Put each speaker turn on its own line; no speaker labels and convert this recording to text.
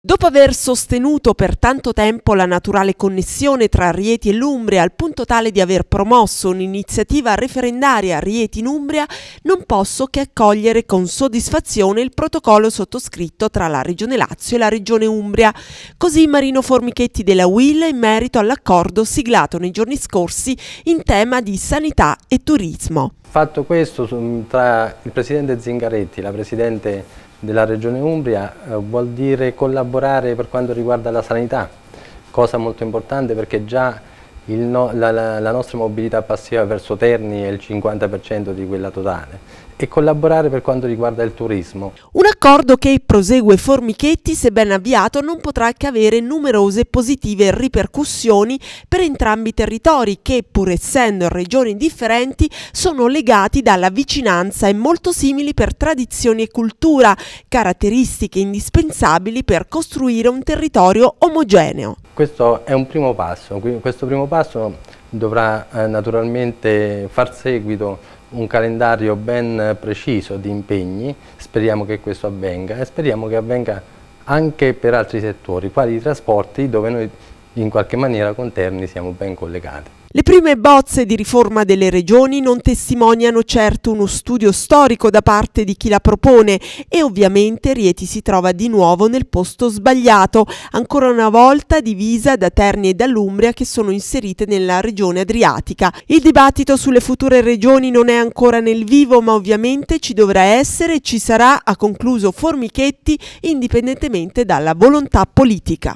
Dopo aver sostenuto per tanto tempo la naturale connessione tra Rieti e l'Umbria al punto tale di aver promosso un'iniziativa referendaria Rieti in Umbria, non posso che accogliere con soddisfazione il protocollo sottoscritto tra la Regione Lazio e la Regione Umbria. Così Marino Formichetti della UIL in merito all'accordo siglato nei giorni scorsi in tema di sanità e turismo.
Fatto questo mm, tra il Presidente Zingaretti, la Presidente della Regione Umbria eh, vuol dire collaborare per quanto riguarda la sanità, cosa molto importante perché già no, la, la, nostra mobilità passiva verso Terni è il 50% di quella totale e collaborare per quanto riguarda il turismo.
Un accordo che prosegue Formichetti, se ben avviato, non potrà che avere numerose positive ripercussioni per entrambi i territori che, pur essendo regioni differenti, sono legati dalla vicinanza e molto simili per tradizioni e cultura, caratteristiche indispensabili per costruire un territorio omogeneo.
Questo è un primo passo, questo primo passo dovrà eh, naturalmente far seguito un calendario ben preciso di impegni, speriamo che questo avvenga e speriamo che avvenga anche per altri settori, quali i trasporti dove noi in qualche maniera con Terni siamo ben collegati.
Le prime bozze di riforma delle regioni non testimoniano certo uno studio storico da parte di chi la propone e ovviamente Rieti si trova di nuovo nel posto sbagliato, ancora una volta divisa da Terni e dall'Umbria che sono inserite nella regione adriatica. Il dibattito sulle future regioni non è ancora nel vivo ma ovviamente ci dovrà essere e ci sarà, ha concluso Formichetti, indipendentemente dalla volontà politica.